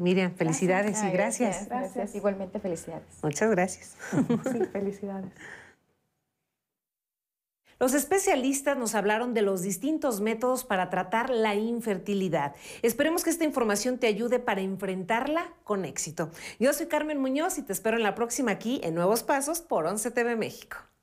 Miriam, felicidades y gracias. gracias. gracias. igualmente felicidades. Muchas gracias. Sí, felicidades. Los especialistas nos hablaron de los distintos métodos para tratar la infertilidad. Esperemos que esta información te ayude para enfrentarla con éxito. Yo soy Carmen Muñoz y te espero en la próxima aquí en Nuevos Pasos por 11 TV México.